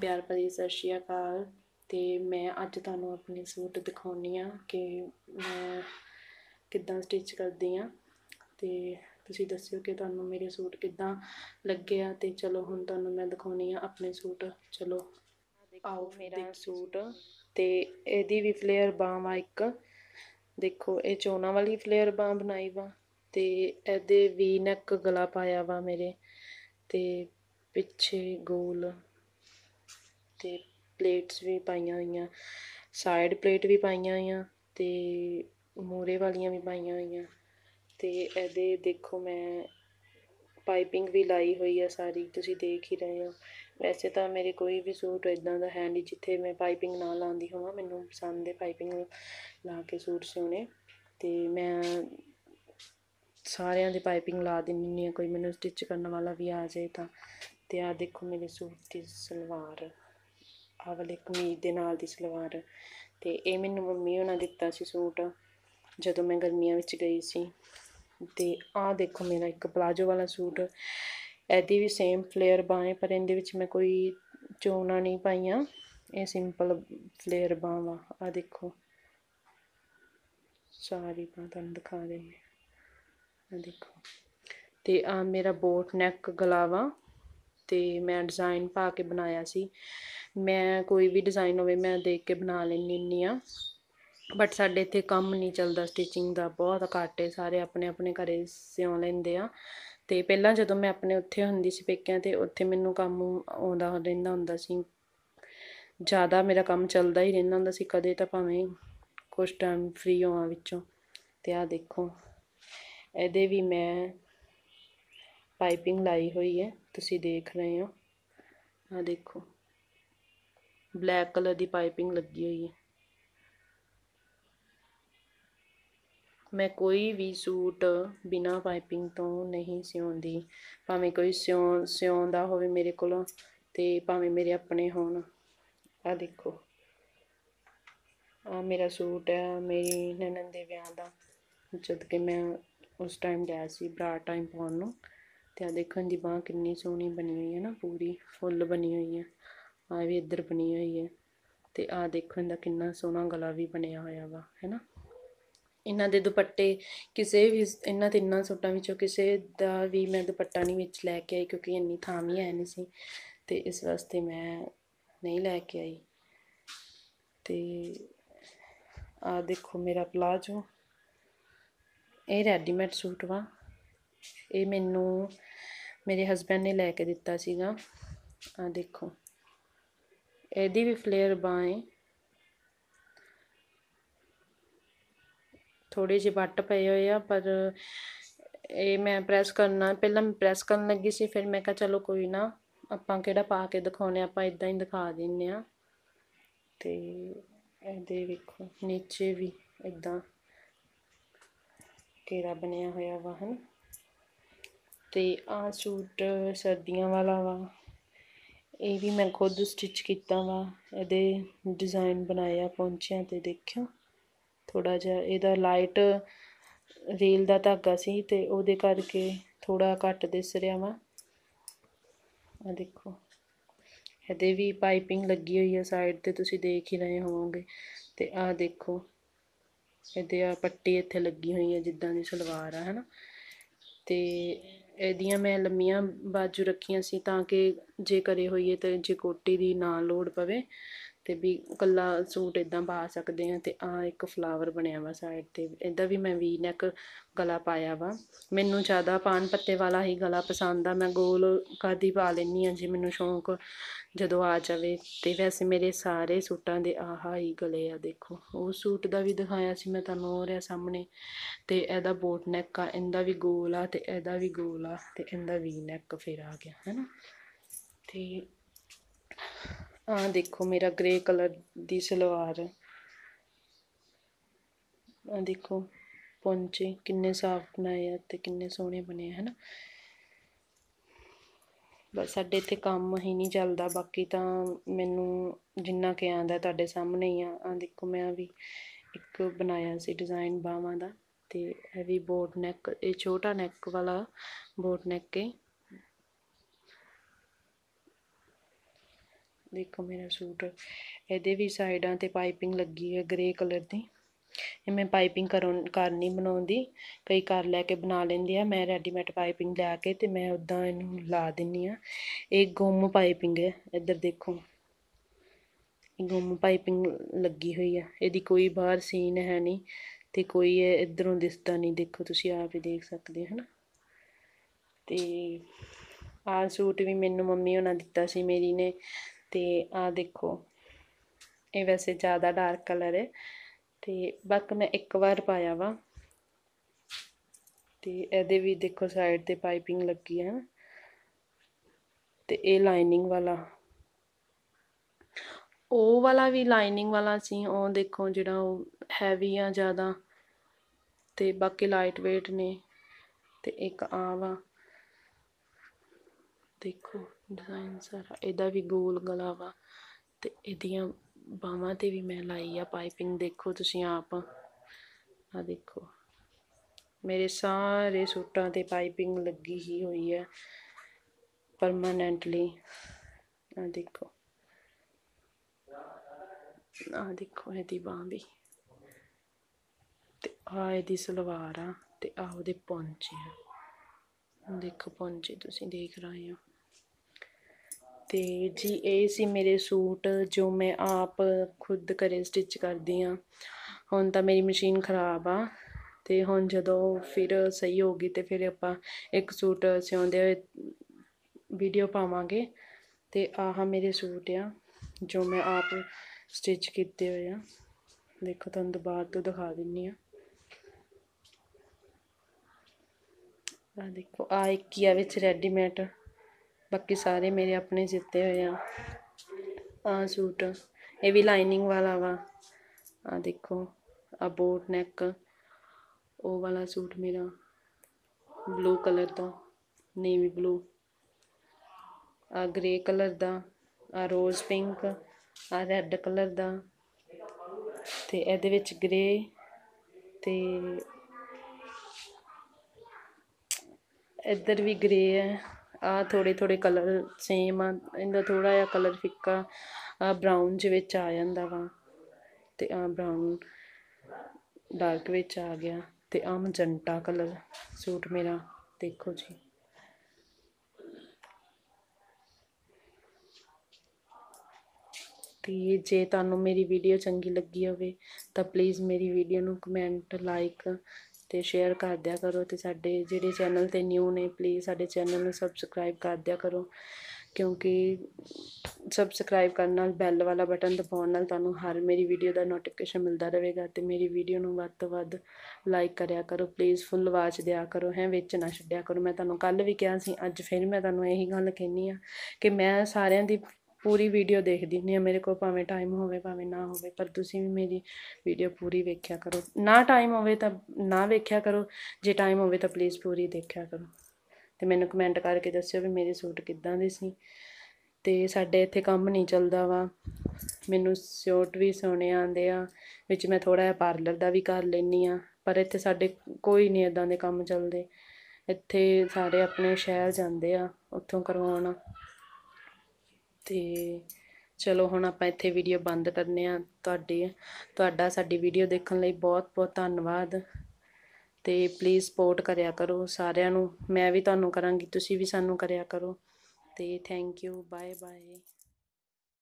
ਪਿਆਰ ਭਰੀ ਸਤਿ ਸ਼੍ਰੀ ਅਕਾਲ ਤੇ ਮੈਂ ਅੱਜ ਤੁਹਾਨੂੰ ਆਪਣੇ ਸੂਟ ਦਿਖਾਉਣੀ ਆ ਕਿ ਮੈਂ ਕਿੱਦਾਂ ਸਟਿਚ ਕਰਦੀ ਆ ਤੇ ਤੁਸੀਂ ਦੱਸਿਓ ਕਿ ਤੁਹਾਨੂੰ ਮੇਰੇ ਸੂਟ ਕਿੱਦਾਂ ਲੱਗਿਆ ਤੇ ਚਲੋ ਹੁਣ ਤੁਹਾਨੂੰ ਮੈਂ ਦਿਖਾਉਣੀ ਆ ਆਪਣੇ ਸੂਟ ਚਲੋ ਆਓ ਮੇਰਾ ਸੂਟ ਤੇ ਇਹਦੀ ਵੀ ਫਲੇਅਰ ਬਾਂਹ ਆ ਇੱਕ ਦੇਖੋ ਇਹ ਚੋਨਾ ਵਾਲੀ ਫਲੇਅਰ ਬਾਂਹ ਬਣਾਈ ਵਾ ਤੇ ਇਹਦੇ ਵੀ ਨੈਕ ਗਲਾ ਪਾਇਆ ਵਾ ਮੇਰੇ ਤੇ ਪਿੱਛੇ ਗੋਲ ਤੇ ਪਲੇਟਸ ਵੀ ਪਾਈਆਂ ਹੋਈਆਂ ਸਾਈਡ ਪਲੇਟ ਵੀ ਪਾਈਆਂ ਹੋਈਆਂ ਤੇ ਮੂਰੇ ਵਾਲੀਆਂ ਵੀ ਪਾਈਆਂ ਹੋਈਆਂ ਤੇ ਇਹਦੇ ਦੇਖੋ ਮੈਂ ਪਾਈਪਿੰਗ ਵੀ ਲਾਈ ਹੋਈ ਆ ਸਾਰੀ ਤੁਸੀਂ ਦੇਖ ਹੀ ਰਹੇ ਹੋ ਵੈਸੇ ਤਾਂ ਮੇਰੇ ਕੋਈ ਵੀ ਸੂਟ ਇਦਾਂ ਦਾ ਹੈ ਨਹੀਂ ਜਿੱਥੇ ਮੈਂ ਪਾਈਪਿੰਗ ਨਾ ਲਾਉਂਦੀ ਹੋਵਾਂ ਮੈਨੂੰ ਪਸੰਦ ਹੈ ਪਾਈਪਿੰਗ ਲਾ ਕੇ ਸੂਟ ਸਿਉਣੇ ਤੇ ਮੈਂ ਸਾਰਿਆਂ ਦੀ ਪਾਈਪਿੰਗ ਲਾ ਦਿੰਨੀ ਹਾਂ ਕੋਈ ਮੈਨੂੰ ਸਟਿਚ ਕਰਨ ਵਾਲਾ ਵੀ ਆ ਜਾਏ ਤਾਂ ਤੇ ਆ ਦੇਖੋ ਮੇਰੇ ਸੂਟ ਦੀ ਸਲਵਾਰ ਆਹ ਵਾਲੇ ਕਮੀਜ਼ ਦੇ ਨਾਲ ਦੀ ਸਲਵਾਰ ਤੇ ਇਹ ਮੈਨੂੰ ਮੰਮੀ ਉਹਨਾਂ ਦਿੱਤਾ ਸੀ ਸੂਟ ਜਦੋਂ ਮੈਂ ਗਰਮੀਆਂ ਵਿੱਚ ਗਈ ਸੀ ਤੇ ਆਹ ਦੇਖੋ ਮੇਰਾ ਇੱਕ ਪਲਾਜੋ ਵਾਲਾ ਸੂਟ ਇਹਦੀ ਵੀ ਸੇਮ ਫਲੇਅਰ ਬਾਹਾਂ ਪਰ ਇਹਦੇ ਵਿੱਚ ਮੈਂ ਕੋਈ ਚੋਣਾ ਨਹੀਂ ਪਾਈਆਂ ਇਹ ਸਿੰਪਲ ਫਲੇਅਰ ਬਾਹਾਂ ਆ ਦੇਖੋ ਸਾਰੀ ਬਾਹ ਤੁਹਾਨੂੰ ਦਿਖਾ ਦੇਣੀ ਆ ਦੇਖੋ ਤੇ ਆ ਮੇਰਾ ਬੋਟ ਨੈਕ ਗਲਾਵਾ ਤੇ ਮੈਂ ਡਿਜ਼ਾਈਨ ਪਾ ਕੇ ਬਣਾਇਆ ਸੀ ਮੈਂ ਕੋਈ ਵੀ ਡਿਜ਼ਾਈਨ ਹੋਵੇ ਮੈਂ ਦੇਖ ਕੇ ਬਣਾ ਲੈਂਦੀ ਹੁੰਦੀ ਆ ਬਟ ਸਾਡੇ ਇੱਥੇ ਕੰਮ ਨਹੀਂ ਚੱਲਦਾ ਸਟਿਚਿੰਗ ਦਾ ਬਹੁਤ ਘਾਟੇ ਸਾਰੇ ਆਪਣੇ ਆਪਣੇ ਘਰੇ ਸਿਉ ਲੈਂਦੇ ਆ ਤੇ ਪਹਿਲਾਂ ਜਦੋਂ ਮੈਂ ਆਪਣੇ ਉੱਥੇ ਹੁੰਦੀ ਸੀ ਪੇਕਿਆਂ ਤੇ ਉੱਥੇ ਮੈਨੂੰ ਕੰਮ ਆਉਂਦਾ ਰਹਿੰਦਾ ਹੁੰਦਾ ਸੀ ਜ਼ਿਆਦਾ ਮੇਰਾ ਕੰਮ ਚੱਲਦਾ ਹੀ ਰਹਿੰਦਾ ਹੁੰਦਾ ਸੀ ਕਦੇ ਤਾਂ ਭਾਵੇਂ ਕੁਝ ਟਾਈਮ ਫ੍ਰੀ ਹੋਵਾਂ ਵਿੱਚੋਂ ਤੇ ਆ ਦੇਖੋ ਇਹਦੇ ਵੀ ਮੈਂ ਪਾਈਪਿੰਗ ਲਾਈ ਹੋਈ ਹੈ ਤੁਸੀਂ ਦੇਖ ਰਹੇ ਹੋ ਆ ਦੇਖੋ ਬਲੈਕ ਕਲਰ ਦੀ ਪਾਈਪਿੰਗ ਲੱਗੀ ਹੋਈ ਹੈ ਮੈਂ ਕੋਈ ਵੀ ਸੂਟ ਬਿਨਾ ਪਾਈਪਿੰਗ ਤੋਂ ਨਹੀਂ ਸਿਉਂਦੀ ਭਾਵੇਂ ਕੋਈ ਸਿਉਂ ਸਿਉਂਦਾ ਹੋਵੇ ਮੇਰੇ ਕੋਲੋਂ ਤੇ ਭਾਵੇਂ ਮੇਰੇ ਆਪਣੇ ਹੋਣ ਆ ਦੇਖੋ ਆ ਮੇਰਾ ਸੂਟ ਹੈ ਮੇਰੀ ਨਨਨ ਦੇ ਵਿਆਹ ਦਾ ਜਦ ਕਿ ਮੈਂ ਉਸ ਟਾਈਮ ਲਿਆ ਸੀ ਬਰਾ ਟਾਈਮ ਪਾਉਣ ਨੂੰ ਤੇ ਆ ਦੇਖਣ ਦੀ ਬਾਹ ਕਿੰਨੀ ਸੋਹਣੀ ਬਣੀ ਹੋਈ ਹੈ ਨਾ ਪੂਰੀ ਫੁੱਲ ਬਣੀ ਹੋਈ ਹੈ ਆ ਵੀ ਇੱਧਰ ਬਣੀ ਹੋਈ ਹੈ ਤੇ ਆ ਦੇਖੋ ਇਹਦਾ ਕਿੰਨਾ ਸੋਹਣਾ ਗਲਾ ਵੀ ਬਣਿਆ ਹੋਇਆ ਵਾ ਹੈਨਾ ਇਹਨਾਂ ਦੇ ਦੁਪੱਟੇ ਕਿਸੇ ਵੀ ਇਹਨਾਂ ਤਿੰਨਾਂ ਸੂਟਾਂ ਵਿੱਚੋਂ ਕਿਸੇ ਦਾ ਵੀ ਮੈਂ ਦੁਪੱਟਾ ਨਹੀਂ ਵਿੱਚ ਲੈ ਕੇ ਆਈ ਕਿਉਂਕਿ ਇੰਨੀ ਥਾਂ ਵੀ ਹੈ ਨਹੀਂ ਸੀ ਤੇ ਇਸ ਵਾਸਤੇ ਮੈਂ ਨਹੀਂ ਲੈ ਕੇ ਆਈ ਤੇ ਆ ਦੇਖੋ ਮੇਰਾ ਪਲਾਜੋ ਇਹ ਰੈਡੀਮੇਡ ਸੂਟ ਵਾ ਇਹ ਮੈਨੂੰ ਮੇਰੇ ਹਸਬੰਡ ਨੇ ਲੈ ਕੇ ਦਿੱਤਾ ਸੀਗਾ ਆ ਦੇਖੋ ਇਹਦੀ ਵੀ ਫਲੇਅਰ ਬਾਏ ਥੋੜੇ ਜਿਹੇ ਵੱਟ ਪਏ ਹੋਏ ਆ ਪਰ ਇਹ ਮੈਂ ਪ੍ਰੈਸ ਕਰਨਾ ਪਹਿਲਾਂ ਮੈਂ ਪ੍ਰੈਸ ਕਰਨ ਲੱਗੀ ਸੀ ਫਿਰ ਮੈਂ ਕਿਹਾ ਚਲੋ ਕੋਈ ਨਾ ਆਪਾਂ ਕਿਹੜਾ ਪਾ ਕੇ ਦਿਖਾਉਣੇ ਆਪਾਂ ਇਦਾਂ ਹੀ ਦਿਖਾ ਦਿੰਨੇ ਆ ਤੇ ਇਹਦੇ ਵੇਖੋ ਨੀਚੇ ਵੀ ਇਦਾਂ ਕਿਹੜਾ ਬਣਿਆ ਹੋਇਆ ਵਾ ਹਨ ਤੇ ਆ ਸੂਟ ਸਰਦੀਆਂ ਵਾਲਾ ਵਾ ਇਹ ਵੀ ਮੈਂ ਖੁਦ ਸਟਿਚ ਕੀਤਾ ਵਾ ਇਹਦੇ ਡਿਜ਼ਾਈਨ ਬਣਾਇਆ ਪੌਂਚਿਆਂ ਤੇ ਦੇਖਿਓ ਥੋੜਾ ਜਿਹਾ ਇਹਦਾ ਲਾਈਟ ਰੀਲ ਦਾ ਧਾਗਾ ਸੀ ਤੇ ਉਹਦੇ ਕਰਕੇ ਥੋੜਾ ਘੱਟ ਦਿਸ ਰਿਹਾ ਵਾ ਆ ਦੇਖੋ ਇਹਦੇ ਵੀ ਪਾਈਪਿੰਗ ਲੱਗੀ ਹੋਈ ਆ ਸਾਈਡ ਤੇ ਤੁਸੀਂ ਦੇਖ ਹੀ ਰਹੇ ਹੋਵੋਗੇ ਤੇ ਆ ਦੇਖੋ ਇਹਦੇ ਆ ਪੱਟੀ ਇੱਥੇ ਲੱਗੀ ਹੋਈ ਆ ਜਿੱਦਾਂ ਦੀ ਸਲਵਾਰ ਆ ਹਨਾ ਤੇ ਇਹਦੀਆਂ ਮੈਂ ਲੰਮੀਆਂ ਬਾਜੂ ਰੱਖੀਆਂ ਸੀ ਤਾਂ ਕਿ ਜੇ ਕਰੇ ਹੋਈਏ ਤਾਂ ਜੇ ਕੋਟੀ ਦੀ ਨਾ ਲੋੜ ਪਵੇ ਤੇ ਵੀ ਇਕੱਲਾ ਸੂਟ ਇਦਾਂ ਪਾ ਸਕਦੇ ਆ ਤੇ ਆ ਇੱਕ ਫਲਾਵਰ ਬਣਿਆ ਵਾ ਸਾਈਡ 'ਤੇ ਇਦਾਂ ਵੀ ਮੈਂ ਵੀ ਨੈਕ ਗਲਾ ਪਾਇਆ ਵਾ ਮੈਨੂੰ ਜ਼ਿਆਦਾ ਪਾਨ ਪੱਤੇ ਵਾਲਾ ਹੀ ਗਲਾ ਪਸੰਦ ਆ ਮੈਂ ਗੋਲ ਕਾਦੀ ਪਾ ਲੈਂਦੀ ਆ ਜੇ ਮੈਨੂੰ ਸ਼ੌਂਕ ਜਦੋਂ ਆ ਜਾਵੇ ਤੇ ਵੈਸੇ ਮੇਰੇ ਸਾਰੇ ਸੂਟਾਂ ਦੇ ਆਹ ਹੀ ਗਲੇ ਆ ਦੇਖੋ ਉਹ ਸੂਟ ਦਾ ਵੀ ਦਿਖਾਇਆ ਸੀ ਮੈਂ ਤੁਹਾਨੂੰ ਹੋ ਰਿਹਾ ਸਾਹਮਣੇ ਤੇ ਇਹਦਾ ਬੋਟ ਨੈਕ ਆ ਇਹਦਾ ਵੀ ਗੋਲ ਆ ਤੇ ਇਹਦਾ ਵੀ ਗੋਲ ਆ ਤੇ ਇਹਦਾ ਵੀ ਨੈਕ ਫੇਰ ਆ ਗਿਆ ਹੈਨਾ ਤੇ ਆਹ ਦੇਖੋ ਮੇਰਾ ਗ੍ਰੇ ਕਲਰ ਦੀ ਸਲਵਾਰ ਆ ਦੇਖੋ ਪੌਂਚੇ ਕਿੰਨੇ ਸਾਫ ਬਣਾਏ ਆ ਤੇ ਕਿੰਨੇ ਸੋਹਣੇ ਬਣੇ ਹਨ ਬਸ ਸਾਡੇ ਇੱਥੇ ਕੰਮ ਹੀ ਨਹੀਂ ਚੱਲਦਾ ਬਾਕੀ ਤਾਂ ਮੈਨੂੰ ਜਿੰਨਾ ਕਿ ਆਂਦਾ ਤੁਹਾਡੇ ਸਾਹਮਣੇ ਹੀ ਆ ਆ ਦੇਖੋ ਮੈਂ ਵੀ ਇੱਕ ਬਣਾਇਆ ਸੀ ਡਿਜ਼ਾਈਨ ਬਾਵਾ ਦਾ ਤੇ ਇਹ ਵੀ ਬੋਟ ਨੈਕ ਇਹ ਛੋਟਾ ਨੈਕ ਵਾਲਾ ਬੋਟ ਨੈਕ ਹੈ ਦੇਖੋ ਮੇਰਾ ਸੂਟ ਇਹਦੇ ਵੀ ਸਾਈਡਾਂ ਤੇ ਪਾਈਪਿੰਗ ਲੱਗੀ ਹੈ ਗ੍ਰੇ ਕਲਰ ਦੀ ਇਹ ਮੈਂ ਪਾਈਪਿੰਗ ਕਰਨ ਕਰਨੀ ਬਣਾਉਂਦੀ ਕਈ ਕਰ ਲੈ ਕੇ ਬਣਾ ਲੈਂਦੇ ਆ ਮੈਂ ਰੈਡੀਮੇਡ ਪਾਈਪਿੰਗ ਲੈ ਕੇ ਤੇ ਮੈਂ ਉਦਾਂ ਇਹਨੂੰ ਲਾ ਦਿੰਨੀ ਆ ਇਹ ਗੁੰਮ ਪਾਈਪਿੰਗ ਹੈ ਇੱਧਰ ਦੇਖੋ ਇਹ ਗੁੰਮ ਪਾਈਪਿੰਗ ਲੱਗੀ ਹੋਈ ਆ ਇਹਦੀ ਕੋਈ ਬਾਹਰ ਸੀਨ ਹੈ ਨਹੀਂ ਤੇ ਕੋਈ ਇਧਰੋਂ ਦਿਸਦਾ ਨਹੀਂ ਦੇਖੋ ਤੁਸੀਂ ਆਪ ਹੀ ਦੇਖ ਸਕਦੇ ਹੋ ਹਨਾ ਤੇ ਆਹ ਸੂਟ ਵੀ ਮੈਨੂੰ ਮੰਮੀ ਉਹਨਾਂ ਦਿੱਤਾ ਸੀ ਮੇਰੀ ਨੇ ਤੇ ਆ ਦੇਖੋ ਇਹ ਵੈਸੇ ਜ਼ਿਆਦਾ ਡਾਰਕ ਕਲਰ ਹੈ ਤੇ ਬਾਕੀ ਮੈਂ ਇੱਕ ਵਾਰ ਪਾਇਆ ਵਾ ਤੇ ਇਹਦੇ ਵੀ ਦੇਖੋ ਸਾਈਡ ਤੇ ਪਾਈਪਿੰਗ ਲੱਗੀ ਹੈ ਤੇ ਇਹ ਲਾਈਨਿੰਗ ਵਾਲਾ ਉਹ ਵਾਲਾ ਵੀ ਲਾਈਨਿੰਗ ਵਾਲਾ ਸੀ ਉਹ ਦੇਖੋ ਜਿਹੜਾ ਉਹ ਹੈਵੀ ਆ ਜ਼ਿਆਦਾ ਤੇ ਬਾਕੀ ਲਾਈਟ ਵੇਟ ਨੇ ਤੇ ਇੱਕ ਆ ਵਾ ਦੇਖੋ ਡਿਜ਼ਾਈਨ ਸਾਰਾ ਇਹਦਾ ਵੀ ਗੋਲ ਗਲਾ ਵਾ ਤੇ ਇਹਦੀਆਂ ਬਾਹਾਂ ਤੇ ਵੀ ਮੈਂ ਲਾਈ ਆ ਪਾਈਪਿੰਗ ਦੇਖੋ ਤੁਸੀਂ ਆਪ ਆ ਦੇਖੋ ਮੇਰੇ ਸਾਰੇ ਸੂਟਾਂ ਤੇ ਪਾਈਪਿੰਗ ਲੱਗੀ ਹੀ ਹੋਈ ਹੈ ਪਰਮਨੈਂਟਲੀ ਆ ਦੇਖੋ ਆ ਦੇਖੋ ਇਹਦੀ ਬਾਹ ਵੀ ਤੇ ਆ ਇਹਦੀ ਸਲਵਾਰ ਆ ਤੇ ਆ ਉਹਦੇ ਪੌਂਚੇ ਆ ਦੇਖੋ ਪੌਂਚੇ ਤੁਸੀਂ ਦੇਖ ਰਹੇ ਹੋ ਤੇ ਜੀ ਇਹ ਸੀ ਮੇਰੇ ਸੂਟ ਜੋ ਮੈਂ ਆਪ ਖੁਦ ਕਰੇ ਸਟਿਚ ਕਰਦੀ ਆ ਹੁਣ ਤਾਂ ਮੇਰੀ ਮਸ਼ੀਨ ਖਰਾਬ ਆ ਤੇ ਹੁਣ ਜਦੋਂ ਫਿਰ ਸਹੀ ਹੋ ਗਈ ਤੇ ਫਿਰ ਆਪਾਂ ਇੱਕ ਸੂਟ ਸਿਉਂਦੇ ਹੋਏ ਵੀਡੀਓ ਪਾਵਾਂਗੇ ਤੇ ਆਹ ਮੇਰੇ ਸੂਟ ਆ ਜੋ ਮੈਂ ਆਪ ਸਟਿਚ ਕੀਤੇ ਹੋਏ ਆ ਦੇਖੋ ਤੁਹਾਨੂੰ ਦੁਬਾਰਾ ਤੋਂ ਦਿਖਾ ਦਿੰਨੀ ਆ ਆ ਦੇਖੋ ਆ ਇੱਕ ਹੀ ਆ ਵਿੱਚ ਰੈਡੀਮੇਡ ਬਾਕੀ ਸਾਰੇ ਮੇਰੇ ਆਪਣੇ ਸਿੱਤੇ ਹੋਏ ਆ ਆ ਸੂਟ ਇਹ ਵੀ ਲਾਈਨਿੰਗ ਵਾਲਾ ਵਾ ਆ ਦੇਖੋ ਆ ਬੋਟ ਨੈਕ ਉਹ ਵਾਲਾ ਸੂਟ ਮੇਰਾ ਬਲੂ ਕਲਰ ਦਾ ਨੇਵੀ ਬਲੂ ਆ ਗ੍ਰੇ ਕਲਰ ਦਾ ਆ ਰੋਜ਼ ਪਿੰਕ ਆ ਰੈੱਡ ਕਲਰ ਦਾ ਤੇ ਇਹਦੇ ਵਿੱਚ ਗ੍ਰੇ ਤੇ ਇੱਧਰ ਵੀ ਗ੍ਰੇ ਹੈ ਆ ਥੋੜੇ ਥੋੜੇ ਕਲਰ ਸੇਮ ਆ ਇਹਦਾ ਥੋੜਾ ਜਿਹਾ ਕਲਰ ਫਿੱਕਾ ਬਰਾਊਨ ਜਿ ਵਿੱਚ ਆ ਜਾਂਦਾ ਵਾ ਤੇ ਆ ਬਰਾਊਨ ਡਾਰਕ ਵਿੱਚ ਆ ਗਿਆ ਤੇ ਆ ਮਜੰਟਾ ਕਲਰ ਸੂਟ ਮੇਰਾ ਦੇਖੋ ਜੀ ਤੇ ਜੇ ਤੁਹਾਨੂੰ ਮੇਰੀ ਵੀਡੀਓ ਚੰਗੀ ਲੱਗੀ ਹੋਵੇ ਤਾਂ ਪਲੀਜ਼ ਮੇਰੀ ਵੀਡੀਓ ਨੂੰ ਕਮੈਂਟ ਲਾਈਕ ਤੇ ਸ਼ੇਅਰ ਕਰ ਦਿਆ ਕਰੋ ਤੇ ਸਾਡੇ ਜਿਹੜੇ ਚੈਨਲ ਤੇ ਨਿਊ ਨੇ ਪਲੀਜ਼ ਸਾਡੇ ਚੈਨਲ ਨੂੰ ਸਬਸਕ੍ਰਾਈਬ ਕਰ ਦਿਆ ਕਰੋ ਕਿਉਂਕਿ ਸਬਸਕ੍ਰਾਈਬ ਕਰਨ ਨਾਲ ਬੈਲ ਵਾਲਾ ਬਟਨ ਦਬਾਉਣ ਨਾਲ ਤੁਹਾਨੂੰ ਹਰ ਮੇਰੀ ਵੀਡੀਓ ਦਾ ਨੋਟੀਫਿਕੇਸ਼ਨ ਮਿਲਦਾ ਰਹੇਗਾ ਤੇ ਮੇਰੀ ਵੀਡੀਓ ਨੂੰ ਵੱਧ ਤੋਂ ਵੱਧ ਲਾਈਕ ਕਰਿਆ ਕਰੋ ਪਲੀਜ਼ ਫੁੱਲ ਵਾਚ ਦਿਆ ਕਰੋ ਹੈ ਵਿੱਚ ਨਾ ਛੱਡਿਆ ਕਰੋ ਮੈਂ ਤੁਹਾਨੂੰ ਕੱਲ ਵੀ ਕਿਹਾ ਸੀ ਅੱਜ ਫਿਰ ਮੈਂ ਤੁਹਾਨੂੰ ਇਹੀ ਗੱਲ ਕਹਿਣੀ ਆ ਕਿ ਮੈਂ ਸਾਰਿਆਂ ਦੀ ਪੂਰੀ ਵੀਡੀਓ ਦੇਖਦੀ ਹੁੰਦੀ ਆ ਮੇਰੇ ਕੋਲ ਭਾਵੇਂ ਟਾਈਮ ਹੋਵੇ ਭਾਵੇਂ ਨਾ ਹੋਵੇ ਪਰ ਤੁਸੀਂ ਵੀ ਮੇਰੀ ਵੀਡੀਓ ਪੂਰੀ ਵੇਖਿਆ ਕਰੋ ਨਾ ਟਾਈਮ ਹੋਵੇ ਤਾਂ ਨਾ ਵੇਖਿਆ ਕਰੋ ਜੇ ਟਾਈਮ ਹੋਵੇ ਤਾਂ ਪਲੀਜ਼ ਪੂਰੀ ਦੇਖਿਆ ਕਰੋ ਤੇ ਮੈਨੂੰ ਕਮੈਂਟ ਕਰਕੇ ਦੱਸਿਓ ਵੀ ਮੇਰੇ ਸੂਟ ਕਿੱਦਾਂ ਦੇ ਸੀ ਤੇ ਸਾਡੇ ਇੱਥੇ ਕੰਮ ਨਹੀਂ ਚੱਲਦਾ ਵਾ ਮੈਨੂੰ ਸ਼ੋਰਟ ਵੀ ਸੋਣੇ ਆਂਦੇ ਆ ਵਿੱਚ ਮੈਂ ਥੋੜਾ ਜਿਹਾ ਪਾਰਲਰ ਦਾ ਵੀ ਕਰ ਲੈਣੀ ਆ ਪਰ ਇੱਥੇ ਸਾਡੇ ਕੋਈ ਨਹੀਂ ਇਦਾਂ ਦੇ ਕੰਮ ਚੱਲਦੇ ਇੱਥੇ ਸਾਰੇ ਆਪਣੇ ਸ਼ਹਿਰ ਜਾਂਦੇ ਆ ਉੱਥੋਂ ਕਰਵਾਉਣਾ ਤੇ ਚਲੋ ਹੁਣ ਆਪਾਂ ਇੱਥੇ ਵੀਡੀਓ ਬੰਦ ਕਰਨੇ ਆ ਤੁਹਾਡੇ ਤੁਹਾਡਾ ਸਾਡੀ ਵੀਡੀਓ ਦੇਖਣ ਲਈ ਬਹੁਤ ਬਹੁਤ ਧੰਨਵਾਦ ਤੇ ਪਲੀਜ਼ ਸਪੋਰਟ ਕਰਿਆ ਕਰੋ ਸਾਰਿਆਂ ਨੂੰ ਮੈਂ ਵੀ ਤੁਹਾਨੂੰ ਕਰਾਂਗੀ ਤੁਸੀਂ ਵੀ ਸਾਨੂੰ ਕਰਿਆ ਕਰੋ ਤੇ ਥੈਂਕ ਯੂ ਬਾਏ ਬਾਏ